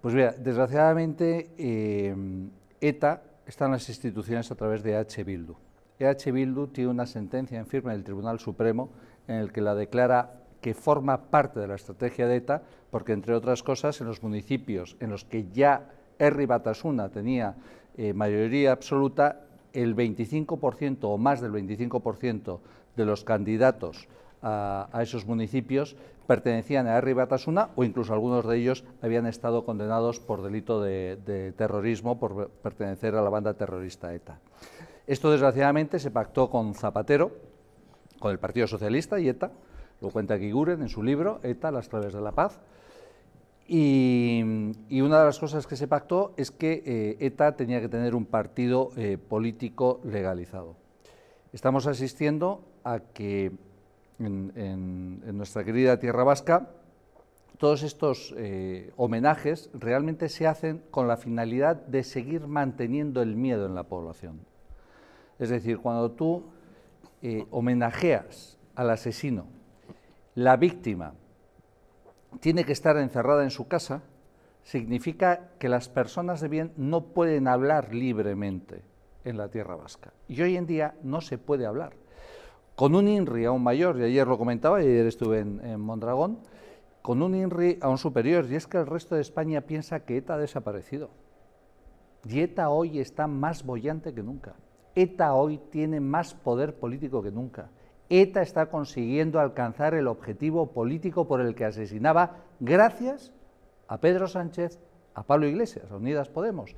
Pues mira, desgraciadamente em, ETA está en las instituciones a través de H. Bildu. EH Bildu tiene una sentencia en firme del Tribunal Supremo en el que la declara que forma parte de la estrategia de ETA, porque entre otras cosas en los municipios en los que ya R. Batasuna tenía eh, mayoría absoluta, el 25% o más del 25% de los candidatos a, esos municipios pertenecían a R. Batasuna o incluso algunos de ellos habían estado condenados por delito de, terrorismo por pertenecer a la banda terrorista ETA. Esto desgraciadamente se pactó con Zapatero, con el Partido Socialista y ETA, lo cuenta Giguren en su libro ETA, las claves de la paz, y, una de las cosas que se pactó es que eh, ETA tenía que tener un partido eh, político legalizado. Estamos asistiendo a que en, nuestra querida tierra vasca, todos estos eh, homenajes realmente se hacen con la finalidad de seguir manteniendo el miedo en la población. Es decir, cuando tú eh, homenajeas al asesino, la víctima tiene que estar encerrada en su casa, significa que las personas de bien no pueden hablar libremente en la tierra vasca. Y hoy en día no se puede hablar con un INRI un mayor, y ayer lo comentaba, y ayer estuve en, Mondragón, con un INRI un superior, y es que el resto de España piensa que ETA ha desaparecido. Y ETA hoy está más bollante que nunca. ETA hoy tiene más poder político que nunca. ETA está consiguiendo alcanzar el objetivo político por el que asesinaba gracias a Pedro Sánchez, a Pablo Iglesias, a Unidas Podemos,